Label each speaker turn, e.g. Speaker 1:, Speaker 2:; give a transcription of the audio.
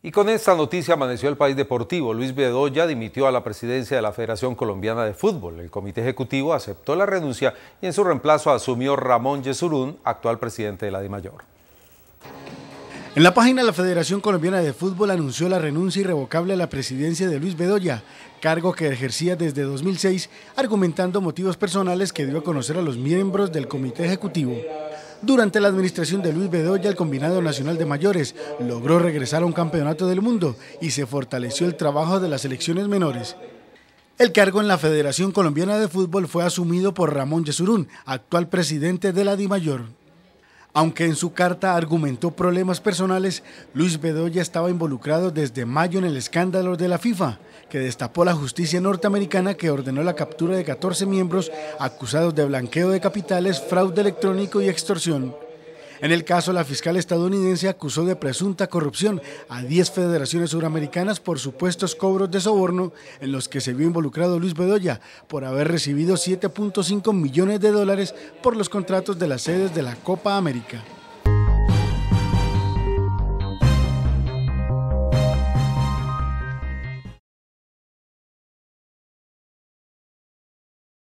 Speaker 1: Y con esta noticia amaneció el país deportivo. Luis Bedoya dimitió a la presidencia de la Federación Colombiana de Fútbol. El comité ejecutivo aceptó la renuncia y en su reemplazo asumió Ramón Yesurún, actual presidente de la DIMAYOR.
Speaker 2: En la página de la Federación Colombiana de Fútbol anunció la renuncia irrevocable a la presidencia de Luis Bedoya, cargo que ejercía desde 2006, argumentando motivos personales que dio a conocer a los miembros del comité ejecutivo. Durante la administración de Luis Bedoya, el Combinado Nacional de Mayores logró regresar a un campeonato del mundo y se fortaleció el trabajo de las selecciones menores. El cargo en la Federación Colombiana de Fútbol fue asumido por Ramón Yesurún, actual presidente de la DIMAYOR. Aunque en su carta argumentó problemas personales, Luis Bedoya estaba involucrado desde mayo en el escándalo de la FIFA, que destapó la justicia norteamericana que ordenó la captura de 14 miembros acusados de blanqueo de capitales, fraude electrónico y extorsión. En el caso, la fiscal estadounidense acusó de presunta corrupción a 10 federaciones suramericanas por supuestos cobros de soborno en los que se vio involucrado Luis Bedoya por haber recibido 7.5 millones de dólares por los contratos de las sedes de la Copa América.